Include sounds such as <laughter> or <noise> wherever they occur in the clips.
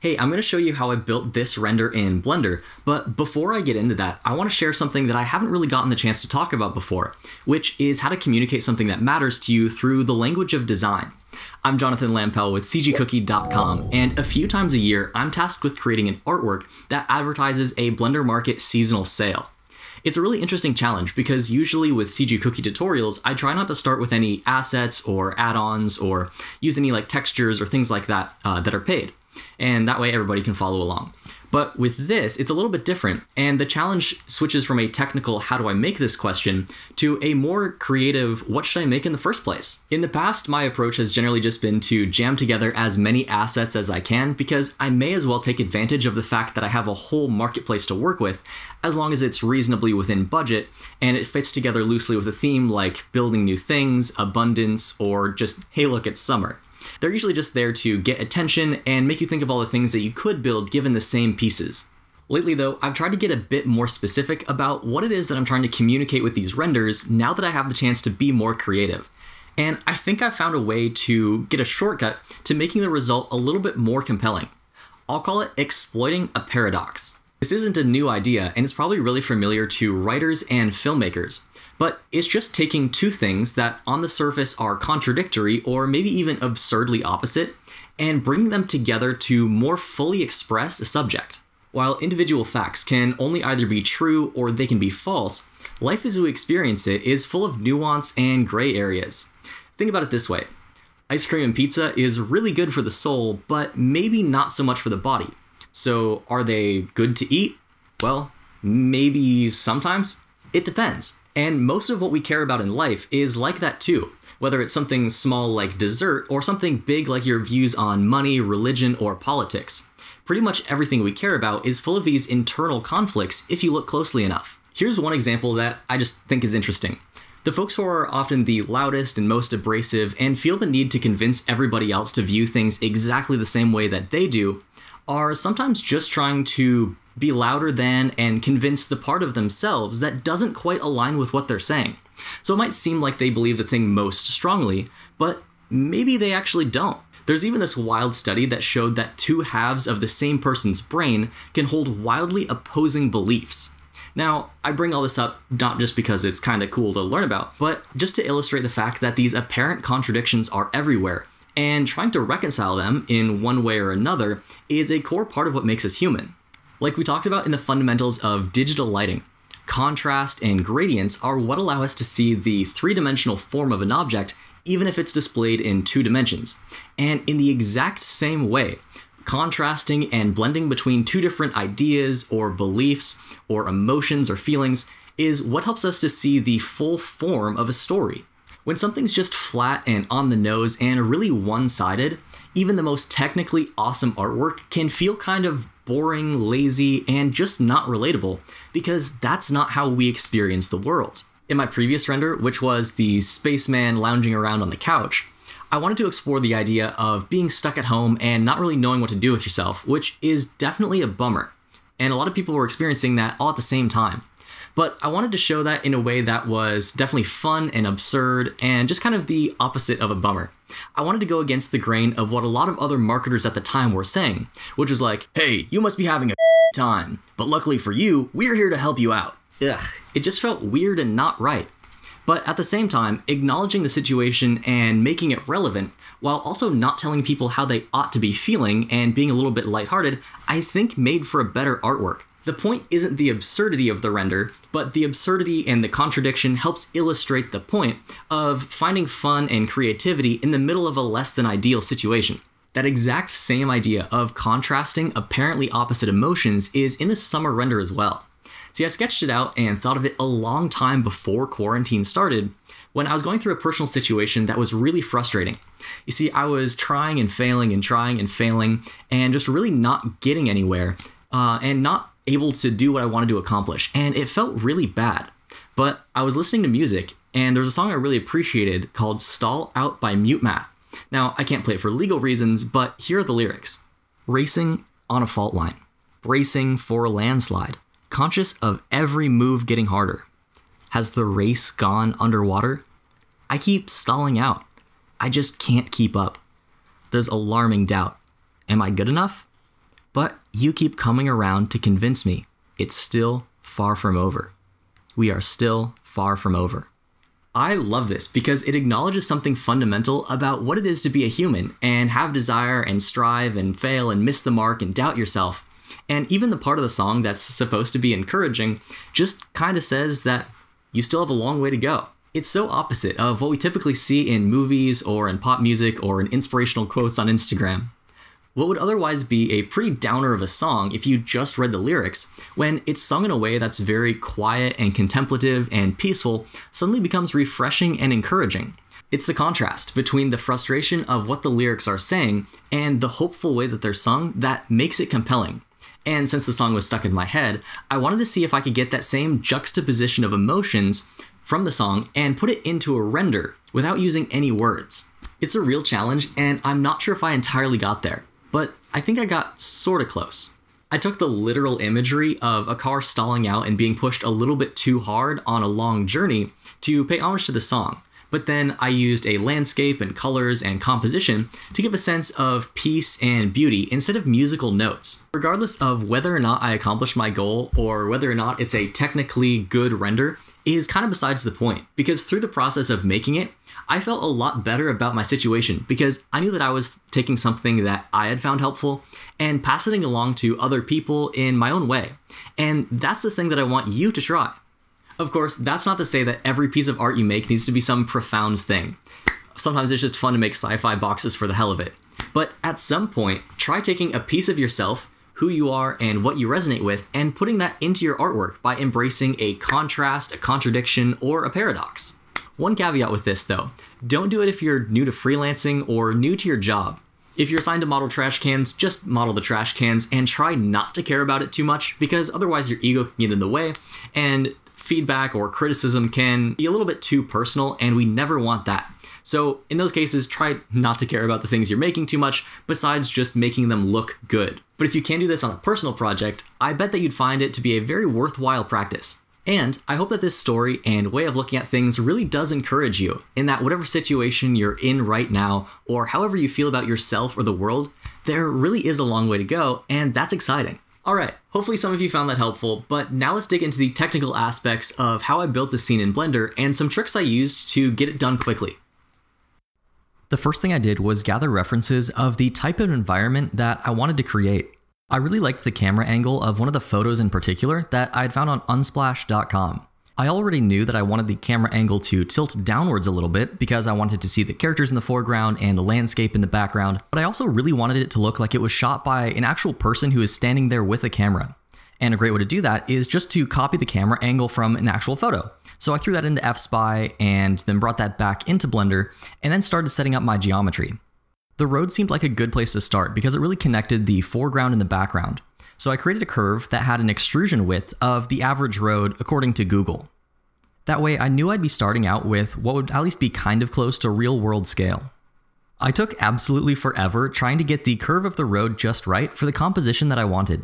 Hey, I'm going to show you how I built this render in Blender, but before I get into that, I want to share something that I haven't really gotten the chance to talk about before, which is how to communicate something that matters to you through the language of design. I'm Jonathan Lampel with cgcookie.com, and a few times a year, I'm tasked with creating an artwork that advertises a Blender Market seasonal sale. It's a really interesting challenge because usually with CG cookie tutorials, I try not to start with any assets or add-ons or use any like textures or things like that uh, that are paid and that way everybody can follow along. But with this, it's a little bit different, and the challenge switches from a technical how do I make this question to a more creative what should I make in the first place? In the past, my approach has generally just been to jam together as many assets as I can because I may as well take advantage of the fact that I have a whole marketplace to work with as long as it's reasonably within budget and it fits together loosely with a theme like building new things, abundance, or just hey, look, it's summer. They're usually just there to get attention and make you think of all the things that you could build given the same pieces. Lately, though, I've tried to get a bit more specific about what it is that I'm trying to communicate with these renders now that I have the chance to be more creative. And I think I've found a way to get a shortcut to making the result a little bit more compelling. I'll call it exploiting a paradox. This isn't a new idea, and it's probably really familiar to writers and filmmakers. But it's just taking two things that on the surface are contradictory or maybe even absurdly opposite and bringing them together to more fully express a subject. While individual facts can only either be true or they can be false, life as we experience it is full of nuance and gray areas. Think about it this way ice cream and pizza is really good for the soul, but maybe not so much for the body. So, are they good to eat? Well, maybe sometimes. It depends. And most of what we care about in life is like that too, whether it's something small like dessert or something big like your views on money, religion, or politics. Pretty much everything we care about is full of these internal conflicts if you look closely enough. Here's one example that I just think is interesting. The folks who are often the loudest and most abrasive and feel the need to convince everybody else to view things exactly the same way that they do are sometimes just trying to be louder than and convince the part of themselves that doesn't quite align with what they're saying. So it might seem like they believe the thing most strongly, but maybe they actually don't. There's even this wild study that showed that two halves of the same person's brain can hold wildly opposing beliefs. Now, I bring all this up not just because it's kind of cool to learn about, but just to illustrate the fact that these apparent contradictions are everywhere, and trying to reconcile them in one way or another is a core part of what makes us human. Like we talked about in the fundamentals of digital lighting, contrast and gradients are what allow us to see the three-dimensional form of an object even if it's displayed in two dimensions. And in the exact same way, contrasting and blending between two different ideas or beliefs or emotions or feelings is what helps us to see the full form of a story. When something's just flat and on the nose and really one sided, even the most technically awesome artwork can feel kind of boring, lazy, and just not relatable, because that's not how we experience the world. In my previous render, which was the spaceman lounging around on the couch, I wanted to explore the idea of being stuck at home and not really knowing what to do with yourself, which is definitely a bummer. And a lot of people were experiencing that all at the same time. But I wanted to show that in a way that was definitely fun and absurd and just kind of the opposite of a bummer. I wanted to go against the grain of what a lot of other marketers at the time were saying, which was like, hey, you must be having a <laughs> time, but luckily for you, we're here to help you out. Ugh, it just felt weird and not right but at the same time, acknowledging the situation and making it relevant, while also not telling people how they ought to be feeling and being a little bit lighthearted, I think made for a better artwork. The point isn't the absurdity of the render, but the absurdity and the contradiction helps illustrate the point of finding fun and creativity in the middle of a less than ideal situation. That exact same idea of contrasting apparently opposite emotions is in the summer render as well. See, I sketched it out and thought of it a long time before quarantine started when I was going through a personal situation that was really frustrating. You see, I was trying and failing and trying and failing and just really not getting anywhere uh, and not able to do what I wanted to accomplish, and it felt really bad. But I was listening to music, and there was a song I really appreciated called Stall Out by Mute Math. Now, I can't play it for legal reasons, but here are the lyrics Racing on a fault line, bracing for a landslide, conscious of every move getting harder. Has the race gone underwater? I keep stalling out. I just can't keep up. There's alarming doubt. Am I good enough? But you keep coming around to convince me it's still far from over. We are still far from over. I love this because it acknowledges something fundamental about what it is to be a human and have desire and strive and fail and miss the mark and doubt yourself. And even the part of the song that's supposed to be encouraging just kind of says that you still have a long way to go. It's so opposite of what we typically see in movies or in pop music or in inspirational quotes on Instagram what would otherwise be a pretty downer of a song if you just read the lyrics, when it's sung in a way that's very quiet and contemplative and peaceful, suddenly becomes refreshing and encouraging. It's the contrast between the frustration of what the lyrics are saying and the hopeful way that they're sung that makes it compelling. And since the song was stuck in my head, I wanted to see if I could get that same juxtaposition of emotions from the song and put it into a render without using any words. It's a real challenge, and I'm not sure if I entirely got there but I think I got sort of close. I took the literal imagery of a car stalling out and being pushed a little bit too hard on a long journey to pay homage to the song, but then I used a landscape and colors and composition to give a sense of peace and beauty instead of musical notes. Regardless of whether or not I accomplished my goal or whether or not it's a technically good render, is kind of besides the point, because through the process of making it, I felt a lot better about my situation because I knew that I was taking something that I had found helpful and passing it along to other people in my own way. And that's the thing that I want you to try. Of course, that's not to say that every piece of art you make needs to be some profound thing. Sometimes it's just fun to make sci fi boxes for the hell of it. But at some point, try taking a piece of yourself, who you are, and what you resonate with, and putting that into your artwork by embracing a contrast, a contradiction, or a paradox. One caveat with this though, don't do it if you're new to freelancing or new to your job. If you're assigned to model trash cans, just model the trash cans and try not to care about it too much because otherwise your ego can get in the way and feedback or criticism can be a little bit too personal and we never want that. So, in those cases, try not to care about the things you're making too much, besides just making them look good. But if you can do this on a personal project, I bet that you'd find it to be a very worthwhile practice. And I hope that this story and way of looking at things really does encourage you in that whatever situation you're in right now, or however you feel about yourself or the world, there really is a long way to go, and that's exciting. All right, hopefully some of you found that helpful, but now let's dig into the technical aspects of how I built the scene in Blender and some tricks I used to get it done quickly. The first thing I did was gather references of the type of environment that I wanted to create. I really liked the camera angle of one of the photos in particular that I'd found on unsplash.com. I already knew that I wanted the camera angle to tilt downwards a little bit because I wanted to see the characters in the foreground and the landscape in the background, but I also really wanted it to look like it was shot by an actual person who is standing there with a camera. And a great way to do that is just to copy the camera angle from an actual photo. So I threw that into FSpy and then brought that back into Blender and then started setting up my geometry. The road seemed like a good place to start because it really connected the foreground and the background. So I created a curve that had an extrusion width of the average road according to Google. That way I knew I'd be starting out with what would at least be kind of close to real world scale. I took absolutely forever trying to get the curve of the road just right for the composition that I wanted.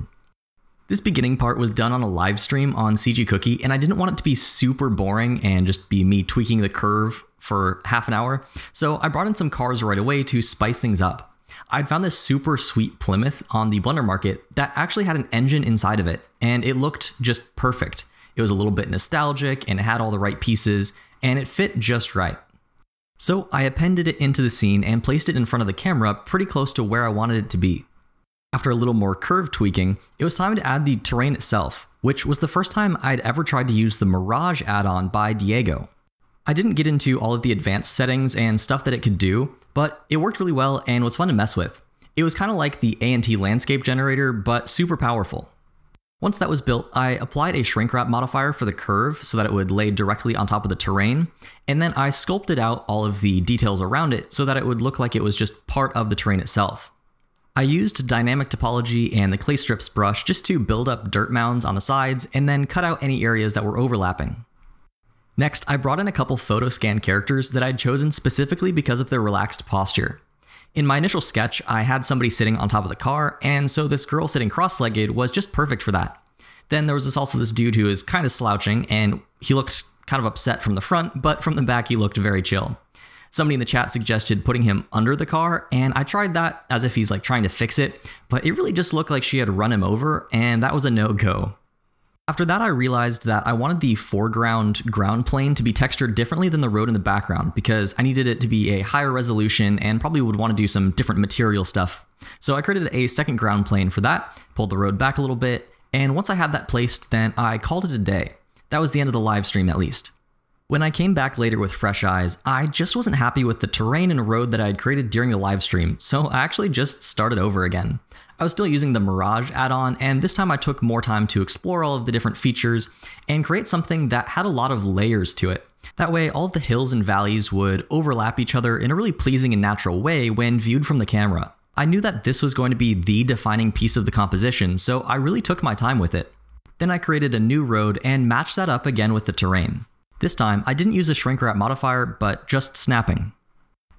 This beginning part was done on a live stream on CG Cookie, and I didn't want it to be super boring and just be me tweaking the curve for half an hour, so I brought in some cars right away to spice things up. I'd found this super sweet Plymouth on the Blender Market that actually had an engine inside of it, and it looked just perfect. It was a little bit nostalgic, and it had all the right pieces, and it fit just right. So I appended it into the scene and placed it in front of the camera pretty close to where I wanted it to be. After a little more curve tweaking, it was time to add the terrain itself, which was the first time I'd ever tried to use the Mirage add-on by Diego. I didn't get into all of the advanced settings and stuff that it could do, but it worked really well and was fun to mess with. It was kind of like the ANT landscape generator, but super powerful. Once that was built, I applied a shrink wrap modifier for the curve so that it would lay directly on top of the terrain, and then I sculpted out all of the details around it so that it would look like it was just part of the terrain itself. I used dynamic topology and the clay strips brush just to build up dirt mounds on the sides and then cut out any areas that were overlapping. Next, I brought in a couple PhotoScan characters that I'd chosen specifically because of their relaxed posture. In my initial sketch, I had somebody sitting on top of the car, and so this girl sitting cross-legged was just perfect for that. Then there was this, also this dude who is kind of slouching, and he looked kind of upset from the front, but from the back he looked very chill. Somebody in the chat suggested putting him under the car, and I tried that as if he's like trying to fix it, but it really just looked like she had run him over, and that was a no-go. After that, I realized that I wanted the foreground ground plane to be textured differently than the road in the background because I needed it to be a higher resolution and probably would want to do some different material stuff. So I created a second ground plane for that, pulled the road back a little bit, and once I had that placed, then I called it a day. That was the end of the live stream at least. When I came back later with fresh eyes, I just wasn't happy with the terrain and road that I had created during the live stream, so I actually just started over again. I was still using the Mirage add-on, and this time I took more time to explore all of the different features and create something that had a lot of layers to it. That way, all the hills and valleys would overlap each other in a really pleasing and natural way when viewed from the camera. I knew that this was going to be the defining piece of the composition, so I really took my time with it. Then I created a new road and matched that up again with the terrain. This time, I didn't use a shrink wrap modifier, but just snapping.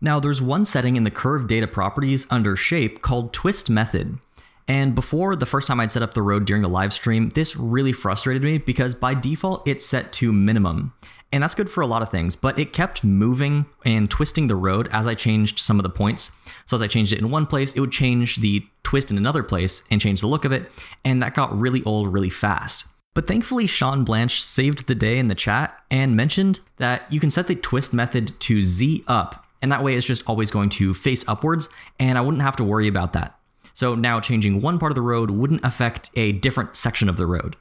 Now there's one setting in the curve data properties under shape called twist method. And before the first time I'd set up the road during the live stream, this really frustrated me because by default it's set to minimum. And that's good for a lot of things, but it kept moving and twisting the road as I changed some of the points. So as I changed it in one place, it would change the twist in another place and change the look of it. And that got really old really fast. But thankfully, Sean Blanche saved the day in the chat and mentioned that you can set the twist method to Z up and that way it's just always going to face upwards and I wouldn't have to worry about that. So now changing one part of the road wouldn't affect a different section of the road.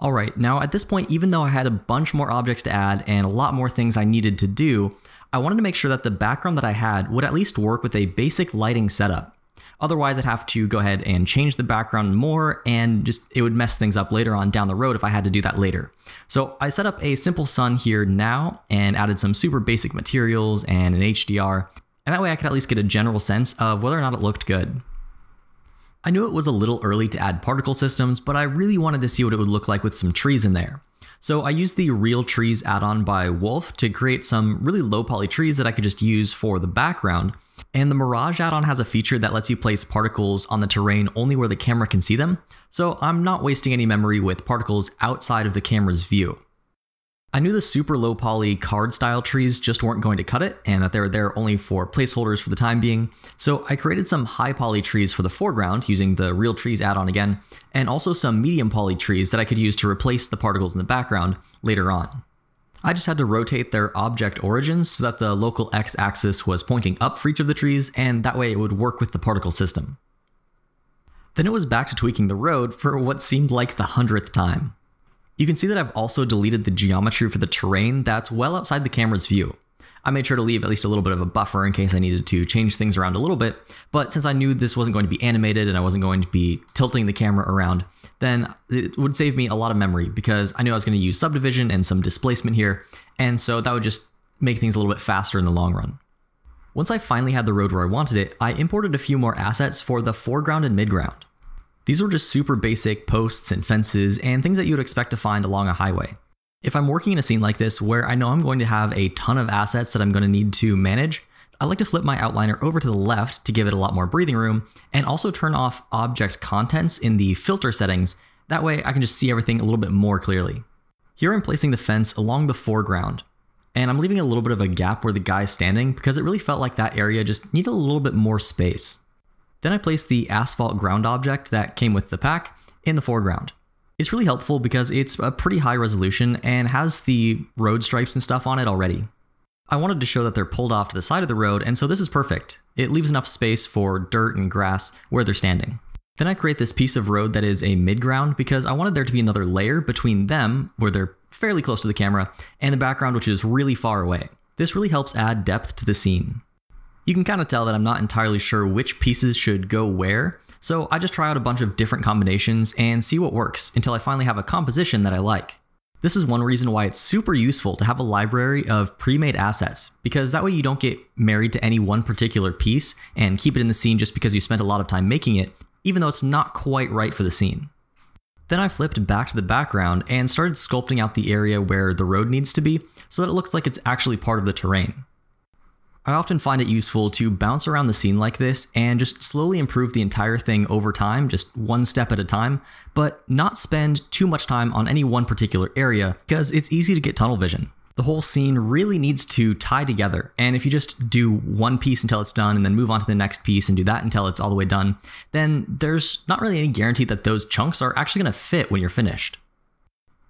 All right, now at this point, even though I had a bunch more objects to add and a lot more things I needed to do, I wanted to make sure that the background that I had would at least work with a basic lighting setup. Otherwise, I'd have to go ahead and change the background more and just it would mess things up later on down the road if I had to do that later. So I set up a simple sun here now and added some super basic materials and an HDR. And that way I could at least get a general sense of whether or not it looked good. I knew it was a little early to add particle systems, but I really wanted to see what it would look like with some trees in there. So I used the Real Trees add-on by Wolf to create some really low poly trees that I could just use for the background, and the Mirage add-on has a feature that lets you place particles on the terrain only where the camera can see them, so I'm not wasting any memory with particles outside of the camera's view. I knew the super low poly card style trees just weren't going to cut it and that they were there only for placeholders for the time being, so I created some high poly trees for the foreground using the real trees add-on again, and also some medium poly trees that I could use to replace the particles in the background later on. I just had to rotate their object origins so that the local x-axis was pointing up for each of the trees, and that way it would work with the particle system. Then it was back to tweaking the road for what seemed like the hundredth time. You can see that I've also deleted the geometry for the terrain that's well outside the camera's view. I made sure to leave at least a little bit of a buffer in case I needed to change things around a little bit. But since I knew this wasn't going to be animated and I wasn't going to be tilting the camera around, then it would save me a lot of memory because I knew I was going to use subdivision and some displacement here. And so that would just make things a little bit faster in the long run. Once I finally had the road where I wanted it, I imported a few more assets for the foreground and midground. These were just super basic posts and fences and things that you would expect to find along a highway. If I'm working in a scene like this where I know I'm going to have a ton of assets that I'm going to need to manage, I like to flip my outliner over to the left to give it a lot more breathing room and also turn off object contents in the filter settings. That way I can just see everything a little bit more clearly. Here I'm placing the fence along the foreground and I'm leaving a little bit of a gap where the guy is standing because it really felt like that area just needed a little bit more space. Then I placed the asphalt ground object that came with the pack in the foreground. It's really helpful because it's a pretty high resolution and has the road stripes and stuff on it already. I wanted to show that they're pulled off to the side of the road, and so this is perfect. It leaves enough space for dirt and grass where they're standing. Then I create this piece of road that is a midground because I wanted there to be another layer between them, where they're fairly close to the camera, and the background, which is really far away. This really helps add depth to the scene. You can kind of tell that I'm not entirely sure which pieces should go where, so I just try out a bunch of different combinations and see what works until I finally have a composition that I like. This is one reason why it's super useful to have a library of pre-made assets, because that way you don't get married to any one particular piece and keep it in the scene just because you spent a lot of time making it, even though it's not quite right for the scene. Then I flipped back to the background and started sculpting out the area where the road needs to be so that it looks like it's actually part of the terrain. I often find it useful to bounce around the scene like this and just slowly improve the entire thing over time, just one step at a time, but not spend too much time on any one particular area, because it's easy to get tunnel vision. The whole scene really needs to tie together, and if you just do one piece until it's done and then move on to the next piece and do that until it's all the way done, then there's not really any guarantee that those chunks are actually going to fit when you're finished.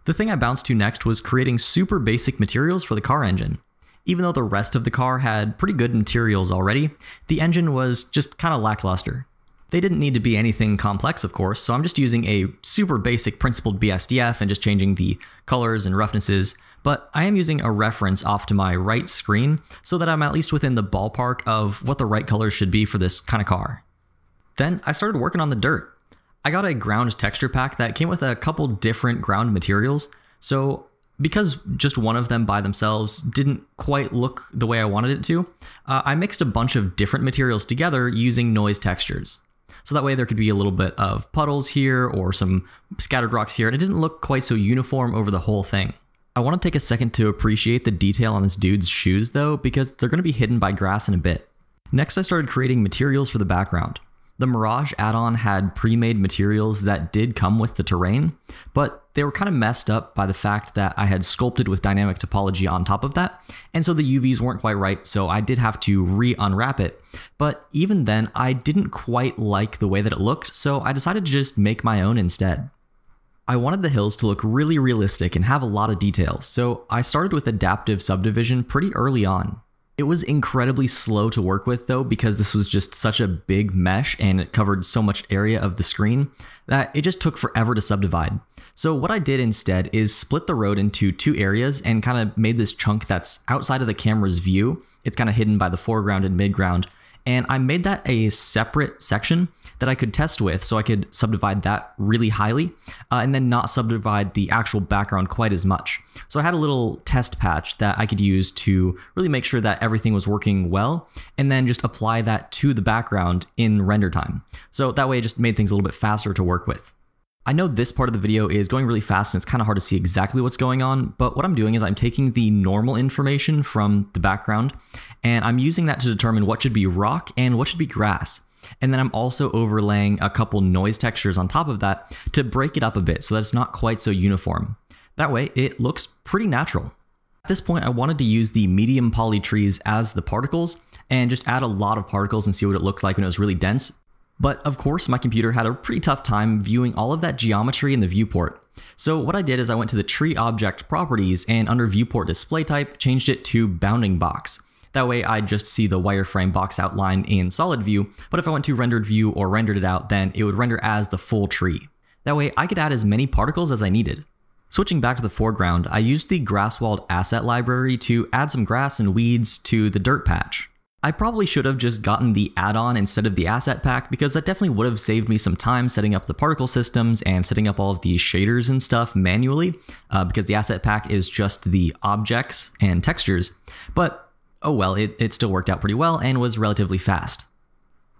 The thing I bounced to next was creating super basic materials for the car engine. Even though the rest of the car had pretty good materials already, the engine was just kind of lackluster. They didn't need to be anything complex, of course, so I'm just using a super basic principled BSDF and just changing the colors and roughnesses, but I am using a reference off to my right screen so that I'm at least within the ballpark of what the right colors should be for this kind of car. Then I started working on the dirt. I got a ground texture pack that came with a couple different ground materials, so because just one of them by themselves didn't quite look the way I wanted it to, uh, I mixed a bunch of different materials together using noise textures. So that way there could be a little bit of puddles here or some scattered rocks here, and it didn't look quite so uniform over the whole thing. I want to take a second to appreciate the detail on this dude's shoes though, because they're going to be hidden by grass in a bit. Next I started creating materials for the background. The Mirage add-on had pre-made materials that did come with the terrain, but they were kind of messed up by the fact that I had sculpted with dynamic topology on top of that, and so the UVs weren't quite right, so I did have to re-unwrap it. But even then, I didn't quite like the way that it looked, so I decided to just make my own instead. I wanted the hills to look really realistic and have a lot of detail, so I started with adaptive subdivision pretty early on. It was incredibly slow to work with though, because this was just such a big mesh and it covered so much area of the screen that it just took forever to subdivide. So what I did instead is split the road into two areas and kind of made this chunk that's outside of the camera's view. It's kind of hidden by the foreground and midground and I made that a separate section that I could test with so I could subdivide that really highly uh, and then not subdivide the actual background quite as much. So I had a little test patch that I could use to really make sure that everything was working well and then just apply that to the background in render time. So that way it just made things a little bit faster to work with. I know this part of the video is going really fast and it's kind of hard to see exactly what's going on, but what I'm doing is I'm taking the normal information from the background and I'm using that to determine what should be rock and what should be grass. And then I'm also overlaying a couple noise textures on top of that to break it up a bit so that it's not quite so uniform. That way it looks pretty natural. At this point, I wanted to use the medium poly trees as the particles and just add a lot of particles and see what it looked like when it was really dense. But of course, my computer had a pretty tough time viewing all of that geometry in the viewport. So what I did is I went to the tree object properties and under viewport display type, changed it to bounding box. That way I would just see the wireframe box outline in solid view, but if I went to rendered view or rendered it out, then it would render as the full tree. That way I could add as many particles as I needed. Switching back to the foreground, I used the grass walled asset library to add some grass and weeds to the dirt patch. I probably should have just gotten the add-on instead of the asset pack because that definitely would have saved me some time setting up the particle systems and setting up all of these shaders and stuff manually uh, because the asset pack is just the objects and textures. But oh well, it, it still worked out pretty well and was relatively fast.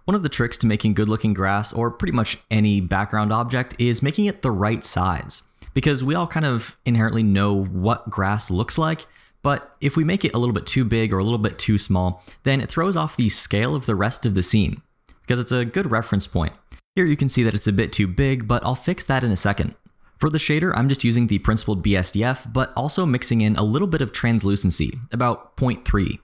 One of the tricks to making good looking grass or pretty much any background object is making it the right size because we all kind of inherently know what grass looks like but if we make it a little bit too big or a little bit too small, then it throws off the scale of the rest of the scene, because it's a good reference point. Here you can see that it's a bit too big, but I'll fix that in a second. For the shader, I'm just using the principled BSDF, but also mixing in a little bit of translucency, about 0.3.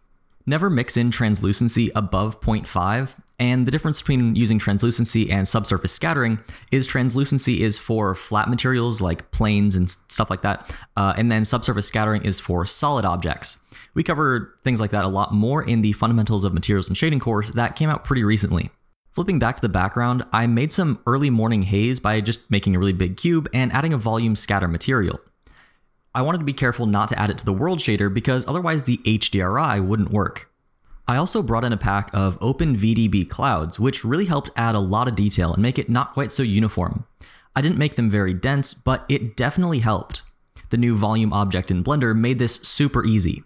Never mix in translucency above 0.5, and the difference between using translucency and subsurface scattering is translucency is for flat materials like planes and stuff like that, uh, and then subsurface scattering is for solid objects. We cover things like that a lot more in the Fundamentals of Materials and Shading course that came out pretty recently. Flipping back to the background, I made some early morning haze by just making a really big cube and adding a volume scatter material. I wanted to be careful not to add it to the world shader because otherwise the HDRI wouldn't work. I also brought in a pack of OpenVDB clouds, which really helped add a lot of detail and make it not quite so uniform. I didn't make them very dense, but it definitely helped. The new volume object in Blender made this super easy.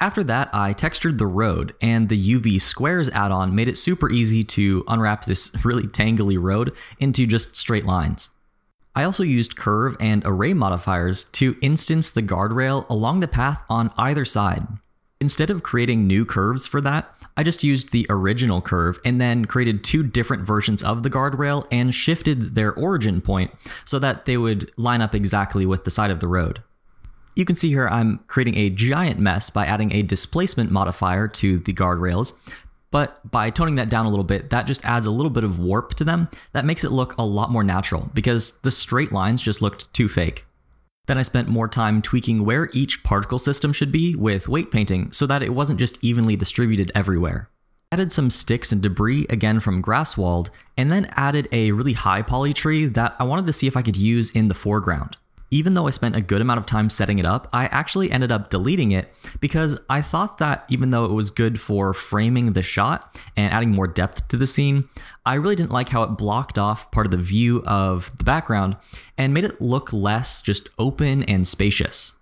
After that, I textured the road, and the UV squares add-on made it super easy to unwrap this <laughs> really tangly road into just straight lines. I also used curve and array modifiers to instance the guardrail along the path on either side. Instead of creating new curves for that, I just used the original curve and then created two different versions of the guardrail and shifted their origin point so that they would line up exactly with the side of the road. You can see here I'm creating a giant mess by adding a displacement modifier to the guardrails, but by toning that down a little bit, that just adds a little bit of warp to them. That makes it look a lot more natural because the straight lines just looked too fake. Then I spent more time tweaking where each particle system should be with weight painting so that it wasn't just evenly distributed everywhere. Added some sticks and debris again from Grasswald, and then added a really high poly tree that I wanted to see if I could use in the foreground even though I spent a good amount of time setting it up, I actually ended up deleting it because I thought that even though it was good for framing the shot and adding more depth to the scene, I really didn't like how it blocked off part of the view of the background and made it look less just open and spacious.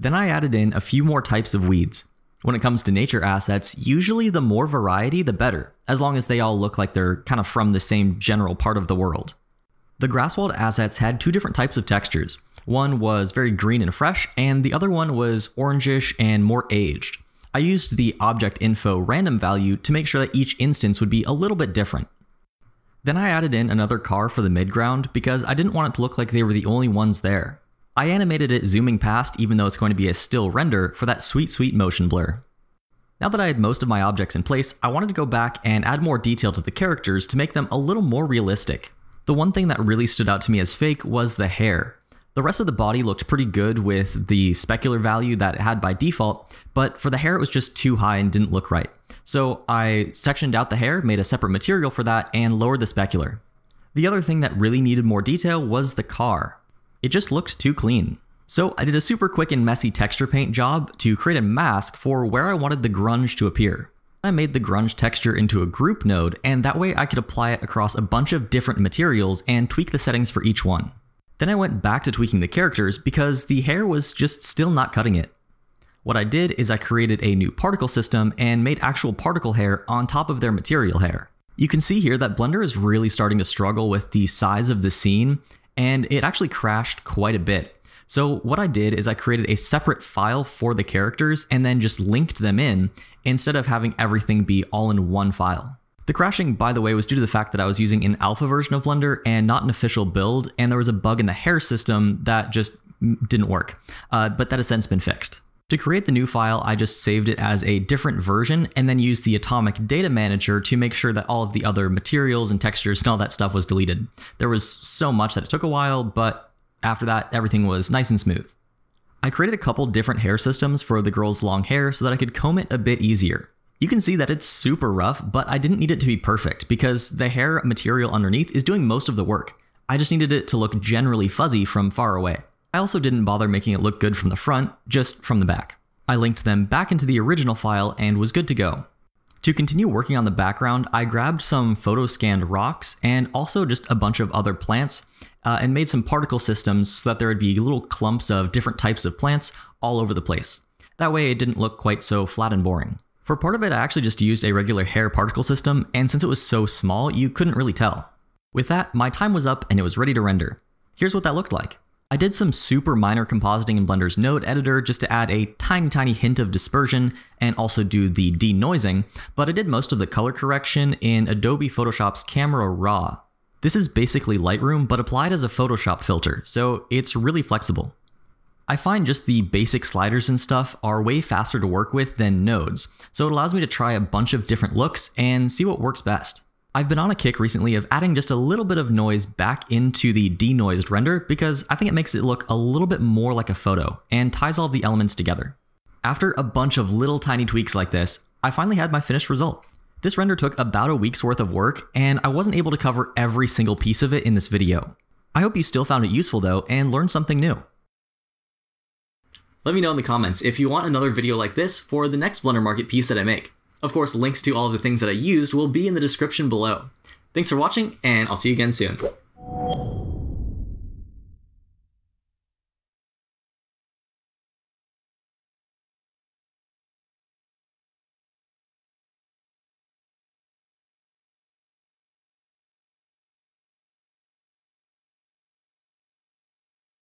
Then I added in a few more types of weeds. When it comes to nature assets, usually the more variety, the better, as long as they all look like they're kind of from the same general part of the world. The Grasswald assets had two different types of textures. One was very green and fresh, and the other one was orangish and more aged. I used the object info random value to make sure that each instance would be a little bit different. Then I added in another car for the midground because I didn't want it to look like they were the only ones there. I animated it zooming past even though it's going to be a still render for that sweet sweet motion blur. Now that I had most of my objects in place, I wanted to go back and add more detail to the characters to make them a little more realistic. The one thing that really stood out to me as fake was the hair. The rest of the body looked pretty good with the specular value that it had by default, but for the hair it was just too high and didn't look right. So I sectioned out the hair, made a separate material for that, and lowered the specular. The other thing that really needed more detail was the car. It just looked too clean. So I did a super quick and messy texture paint job to create a mask for where I wanted the grunge to appear. I made the grunge texture into a group node, and that way I could apply it across a bunch of different materials and tweak the settings for each one. Then I went back to tweaking the characters because the hair was just still not cutting it. What I did is I created a new particle system and made actual particle hair on top of their material hair. You can see here that Blender is really starting to struggle with the size of the scene, and it actually crashed quite a bit. So what I did is I created a separate file for the characters and then just linked them in, instead of having everything be all in one file. The crashing, by the way, was due to the fact that I was using an alpha version of Blender and not an official build, and there was a bug in the hair system that just didn't work, uh, but that has since been fixed. To create the new file, I just saved it as a different version and then used the Atomic Data Manager to make sure that all of the other materials and textures and all that stuff was deleted. There was so much that it took a while, but after that, everything was nice and smooth. I created a couple different hair systems for the girl's long hair so that I could comb it a bit easier. You can see that it's super rough, but I didn't need it to be perfect because the hair material underneath is doing most of the work. I just needed it to look generally fuzzy from far away. I also didn't bother making it look good from the front, just from the back. I linked them back into the original file and was good to go. To continue working on the background, I grabbed some photo scanned rocks and also just a bunch of other plants uh, and made some particle systems so that there would be little clumps of different types of plants all over the place. That way it didn't look quite so flat and boring. For part of it, I actually just used a regular hair particle system, and since it was so small, you couldn't really tell. With that, my time was up and it was ready to render. Here's what that looked like. I did some super minor compositing in Blender's node editor just to add a tiny tiny hint of dispersion and also do the denoising, but I did most of the color correction in Adobe Photoshop's Camera Raw. This is basically Lightroom, but applied as a Photoshop filter, so it's really flexible. I find just the basic sliders and stuff are way faster to work with than nodes, so it allows me to try a bunch of different looks and see what works best. I've been on a kick recently of adding just a little bit of noise back into the denoised render because I think it makes it look a little bit more like a photo and ties all of the elements together. After a bunch of little tiny tweaks like this, I finally had my finished result. This render took about a week's worth of work, and I wasn't able to cover every single piece of it in this video. I hope you still found it useful though, and learned something new. Let me know in the comments if you want another video like this for the next Blender Market piece that I make. Of course, links to all of the things that I used will be in the description below. Thanks for watching, and I'll see you again soon.